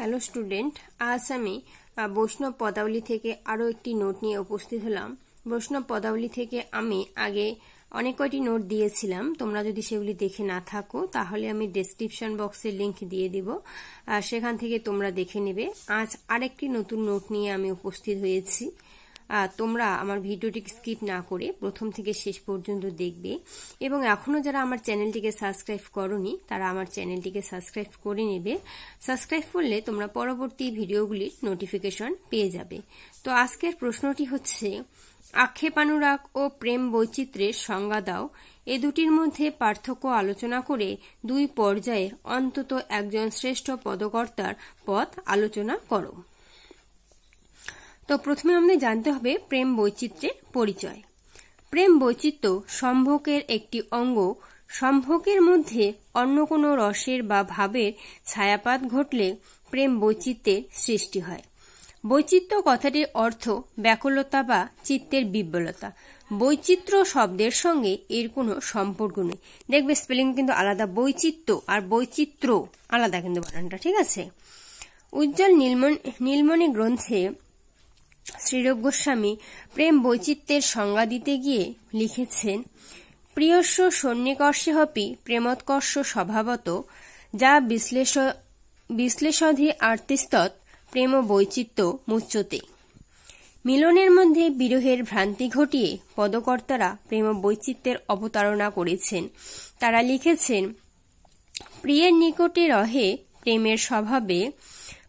hello student আজ আমি বৈষ্ণব পদাবলী থেকে আরও একটি নোট নিয়ে উপস্থিত হলাম বৈষ্ণব পদাবলী থেকে আমি আগে অনেক কয়টি নোট দিয়েছিলাম তোমরা যদি সেগুলি দেখে না থাকো তাহলে আমি ডেসক্রিপশন বক্সে লিঙ্ক দিয়ে দিব সেখান থেকে তোমরা দেখে নেবে আজ আরেকটি নতুন নোট নিয়ে আমি উপস্থিত হয়েছি তোমরা আমার ভিডিওটি স্কিপ না করে প্রথম থেকে শেষ পর্যন্ত দেখবে এবং এখনও যারা আমার চ্যানেলটিকে সাবস্ক্রাইব করনি তারা আমার চ্যানেলটিকে সাবস্ক্রাইব করে নেবে সাবস্ক্রাইব করলে তোমরা পরবর্তী ভিডিওগুলির নোটিফিকেশন পেয়ে যাবে তো আজকের প্রশ্নটি হচ্ছে আক্ষেপানুরাগ ও প্রেম বৈচিত্র্যের সংজ্ঞা দাও এ দুটির মধ্যে পার্থক্য আলোচনা করে দুই পর্যায়ে অন্তত একজন শ্রেষ্ঠ পদকর্তার পথ আলোচনা করো তো প্রথমে আমাদের জানতে হবে প্রেম বৈচিত্র্যের পরিচয় প্রেম বৈচিত্র্য সম্ভোগের একটি অঙ্গ সম্ভোগের মধ্যে অন্য কোনো রসের বা ভাবের ছায়াপাত ঘটলে প্রেম বৈচিত্র্যের সৃষ্টি হয় বৈচিত্র্য কথাটির অর্থ ব্যাকুলতা বা চিত্তের বিব্বলতা বৈচিত্র্য শব্দের সঙ্গে এর কোনো সম্পর্ক নেই দেখবে স্পেলিং কিন্তু আলাদা বৈচিত্র্য আর বৈচিত্র্য আলাদা কিন্তু বানানটা ঠিক আছে উজ্জ্বল নীলমণি গ্রন্থে শ্রীরূপ গোস্বামী প্রেম বৈচিত্র্যের সংজ্ঞা দিতে গিয়ে লিখেছেন প্রিয়স্য সন্নিকর্ষে হপি প্রেমৎকর্ষ স্বভাবত যা বিশ্লেষ বিশ্লেষধি আর্তিস্তৎ প্রেম বৈচিত্র্য মুচ্যতে মিলনের মধ্যে বিরহের ভ্রান্তি ঘটিয়ে পদকর্তারা প্রেম বৈচিত্র্যের অবতারণা করেছেন তারা লিখেছেন প্রিয়ের নিকটে রহে প্রেমের স্বভাবে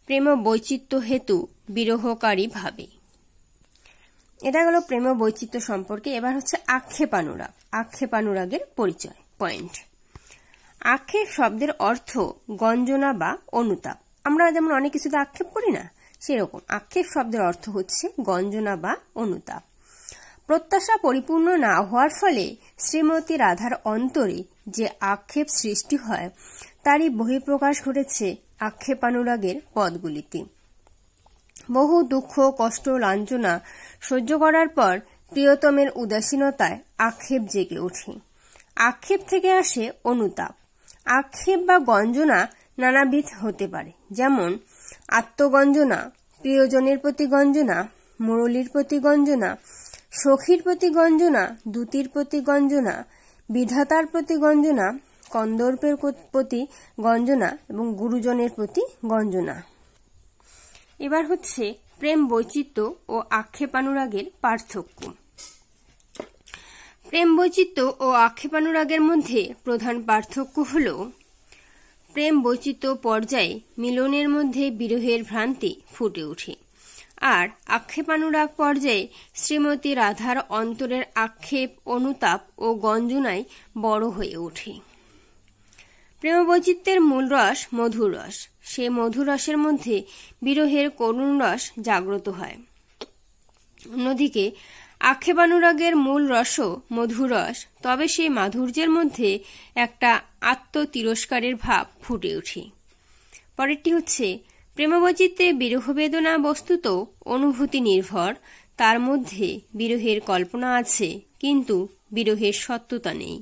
প্রেম বৈচিত্র্য হেতু বিরোহকারী ভাবে এটা গেল প্রেম বৈচিত্র্য সম্পর্কে এবার হচ্ছে আক্ষেপানুরাগ আক্ষেপানুরাগের পরিচয় পয়েন্ট আক্ষেপ শব্দের অর্থ গঞ্জনা বা অনুতাপ আমরা যেমন অনেক কিছুতে আক্ষেপ করি না সেরকম আক্ষেপ শব্দের অর্থ হচ্ছে গঞ্জনা বা অনুতাপ প্রত্যাশা পরিপূর্ণ না হওয়ার ফলে শ্রীমতী রাধার অন্তরে যে আক্ষেপ সৃষ্টি হয় তারই বহিঃপ্রকাশ ঘটেছে আক্ষেপানুরাগের পদগুলিতে বহু দুঃখ কষ্ট লাঞ্ছনা সহ্য করার পর প্রিয়তমের উদাসীনতায় আক্ষেপ জেগে ওঠে আক্ষেপ থেকে আসে অনুতাপ আক্ষেপ বা গঞ্জনা নানাবিধ হতে পারে যেমন আত্মগঞ্জনা প্রিয়জনের প্রতি গঞ্জনা মুরলির প্রতি গঞ্জনা সখীর প্রতি গঞ্জনা দূতির প্রতি গঞ্জনা বিধাতার প্রতি গঞ্জনা কন্দর্পের প্রতি গঞ্জনা এবং গুরুজনের প্রতি গঞ্জনা এবার হচ্ছে প্রেম বৈচিত্র্য ও আক্ষেপানুরাগের পার্থক্য প্রেম বৈচিত্র্য ও আক্ষেপানুরাগের মধ্যে প্রধান পার্থক্য হল প্রেম বৈচিত্র্য পর্যায়ে মিলনের মধ্যে বিরহের ভ্রান্তি ফুটে ওঠে আর আক্ষেপানুরাগ পর্যায়ে শ্রীমতী রাধার অন্তরের আক্ষেপ অনুতাপ ও গঞ্জনায় বড় হয়ে ওঠে প্রেমবৈচিত্র্যের মূল রস মধুর রস সে মধুর রসের মধ্যে বিরহের করুণ রস জাগ্রত হয় অন্যদিকে আক্ষেপানুরাগের মূল রসও মধুর রস তবে সে মাধুর্যের মধ্যে একটা আত্মতিরস্কারের ভাব ফুটে ওঠে পরেরটি হচ্ছে প্রেমবৈচিত্রে বিরহ বেদনা বস্তুত অনুভূতি নির্ভর তার মধ্যে বিরহের কল্পনা আছে কিন্তু বিরহের সত্যতা নেই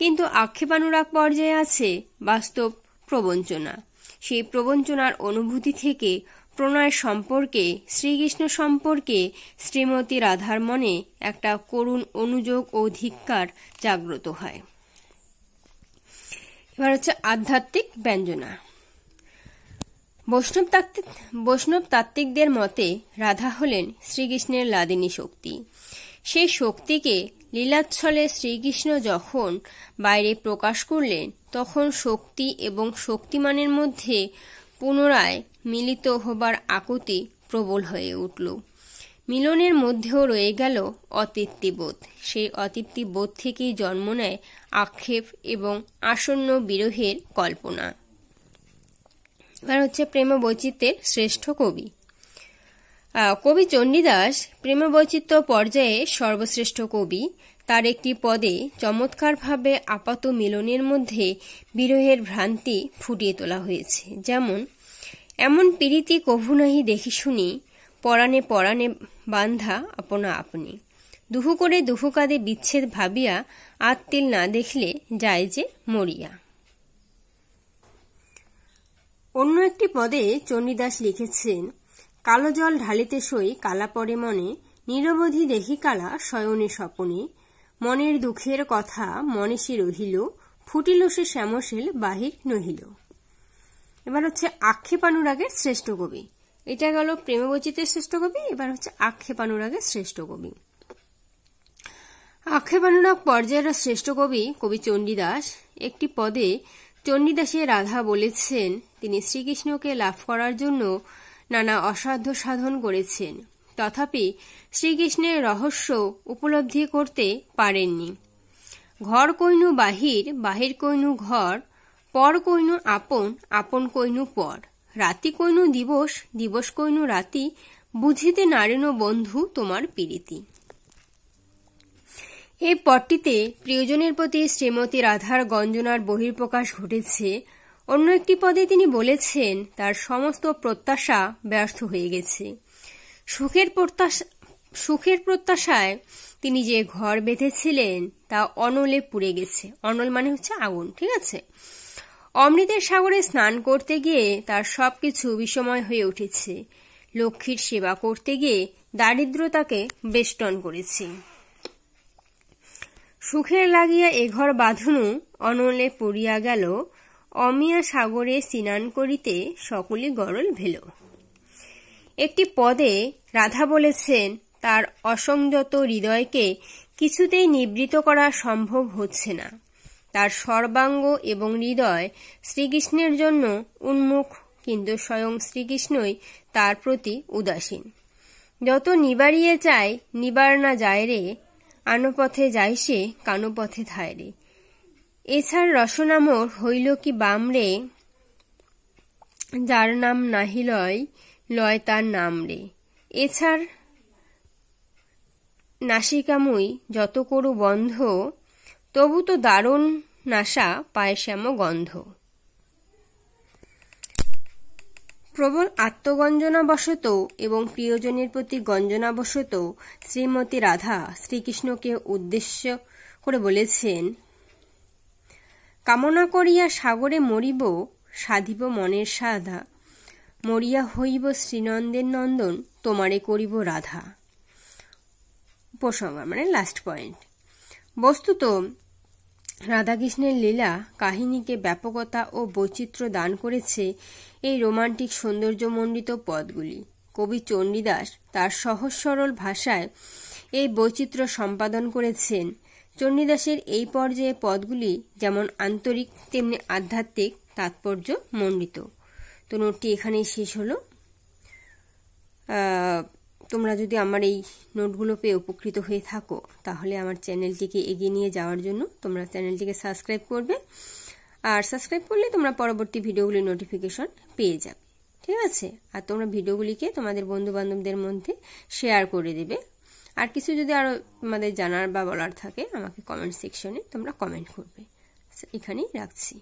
কিন্তু আক্ষেপানুরাগ পর্যায়ে আছে বাস্তব প্রবঞ্চনা সেই প্রবঞ্চনার অনুভূতি থেকে প্রণয় সম্পর্কে শ্রীকৃষ্ণ সম্পর্কে শ্রীমতী রাধার মনে একটা করুণ অনুযোগ ও ধিক্কার জাগ্রত হয় এবার হচ্ছে আধ্যাত্মিক ব্যঞ্জনা বৈষ্ণব তাত্ত্বিক বৈষ্ণব তাত্ত্বিকদের মতে রাধা হলেন শ্রীকৃষ্ণের লাদিনী শক্তি সেই শক্তিকে লীলাচ্ছলে শ্রীকৃষ্ণ যখন বাইরে প্রকাশ করলেন তখন শক্তি এবং শক্তিমানের মধ্যে পুনরায় মিলিত হবার আকুতি প্রবল হয়ে উঠল মিলনের মধ্যেও রয়ে গেল অতৃপ্তিবোধ সেই অতৃপ্তিবোধ থেকেই জন্ম নেয় আক্ষেপ এবং আসন্ন বিরহের কল্পনা এবার হচ্ছে প্রেম বৈচিত্র্যের শ্রেষ্ঠ কবি কবি চণ্ডীদাস প্রেমবৈচিত্র্য পর্যায়ে সর্বশ্রেষ্ঠ কবি তার একটি পদে চমৎকারভাবে আপাত মিলনের মধ্যে বিরহের ভ্রান্তি ফুটিয়ে তোলা হয়েছে যেমন এমন পীড়িতি কভু নাহি দেখি শুনি পরাণে পরাণে বান্ধা আপনা আপনি দুহু করে দুহু কাঁধে বিচ্ছেদ ভাবিয়া আত্মিল না দেখলে যায় যে মরিয়া অন্য একটি পদে চণ্ডীদাস লিখেছেন কালো জল ঢালিতে সই কালা পরে মনে নিরবধি দেখি কালা শয়নে স্বপনে মনের দুঃখের কথা মনীষে রহিল ফুটিল সে শ্যামশীল বাহির নহিল এবার হচ্ছে আক্ষেপানুরাগের শ্রেষ্ঠ কবি এটা গেল প্রেমবচিতের শ্রেষ্ঠ কবি এবার হচ্ছে আক্ষেপানুরাগের শ্রেষ্ঠ কবি আক্ষেপানুরাগ পর্যায়ের শ্রেষ্ঠ কবি কবি চণ্ডীদাস একটি পদে চণ্ডীদাসে রাধা বলেছেন তিনি শ্রীকৃষ্ণকে লাভ করার জন্য নানা অসাধ্য সাধন করেছেন তথাপি শ্রীকৃষ্ণের রহস্য উপলব্ধি করতে পারেননি ঘর কৈনু বাহির বাহির কৈনু ঘর পর কৈনু আপন আপন কৈনু পর রাতি কৈনু দিবস দিবস কৈনু রাতি বুঝিতে নারেন বন্ধু তোমার পীড়িতি এই পটটিতে প্রিয়জনের প্রতি শ্রীমতী রাধার গঞ্জনার বহির্প্রকাশ ঘটেছে অন্য একটি পদে তিনি বলেছেন তার সমস্ত প্রত্যাশা ব্যর্থ হয়ে গেছে সুখের প্রত্যাশা সুখের প্রত্যাশায় তিনি যে ঘর বেঁধেছিলেন তা অনলে পুড়ে গেছে অনল মানে হচ্ছে আগুন ঠিক আছে অমৃতের সাগরে স্নান করতে গিয়ে তার সবকিছু বিষময় হয়ে উঠেছে লক্ষ্মীর সেবা করতে গিয়ে দারিদ্রতাকে বেষ্টন করেছি সুখের লাগিয়া এ ঘর বাঁধনু অনলে পড়িয়া গেল অমিয়া সাগরে স্নান করিতে সকলে গরল ভেল একটি পদে রাধা বলেছেন তার অসংযত হৃদয়কে কিছুতেই নিবৃত করা সম্ভব হচ্ছে না তার সর্বাঙ্গ এবং হৃদয় শ্রীকৃষ্ণের জন্য উন্মুখ কিন্তু স্বয়ং শ্রীকৃষ্ণই তার প্রতি উদাসীন যত নিবারিয়ে চায় নিবার না যায় রে আনুপথে যাই সে কানুপথে থায় রে এছাড় রসনামর হইল কি বাম রে যার নাম নাহি লয় লয় তার নাম রে এছাড় নাসিকামুই যত করু বন্ধ তবু তো দারুণ নাসা পায়শ্যাম গন্ধ প্রবল আত্মগঞ্জনাবশত এবং প্রিয়জনের প্রতি গঞ্জনাবশত শ্রীমতী রাধা শ্রীকৃষ্ণকে উদ্দেশ্য করে বলেছেন কামনা করিয়া সাগরে মরিব সাধিব মনের সাধা মরিয়া হইব শ্রীনন্দের নন্দন তোমারে করিব রাধা উপসংহার মানে লাস্ট পয়েন্ট বস্তুত রাধাকৃষ্ণের লীলা কাহিনীকে ব্যাপকতা ও বৈচিত্র্য দান করেছে এই রোমান্টিক সৌন্দর্যমণ্ডিত পদগুলি কবি চণ্ডীদাস তার সহজ সরল ভাষায় এই বৈচিত্র্য সম্পাদন করেছেন চণ্ডীদাসের এই পর্যায়ে পদগুলি যেমন আন্তরিক তেমনি আধ্যাত্মিক তাৎপর্য মণ্ডিত তো নোটটি এখানেই শেষ হলো তোমরা যদি আমার এই নোটগুলো পেয়ে উপকৃত হয়ে থাকো তাহলে আমার চ্যানেলটিকে এগিয়ে নিয়ে যাওয়ার জন্য তোমরা চ্যানেলটিকে সাবস্ক্রাইব করবে আর সাবস্ক্রাইব করলে তোমরা পরবর্তী ভিডিওগুলির নোটিফিকেশন পেয়ে যাবে ঠিক আছে আর তোমরা ভিডিওগুলিকে তোমাদের বন্ধু বান্ধবদের মধ্যে শেয়ার করে দেবে আর কিছু যদি আরও আমাদের জানার বা বলার থাকে আমাকে কমেন্ট সেকশনে তোমরা কমেন্ট করবে এখানেই রাখছি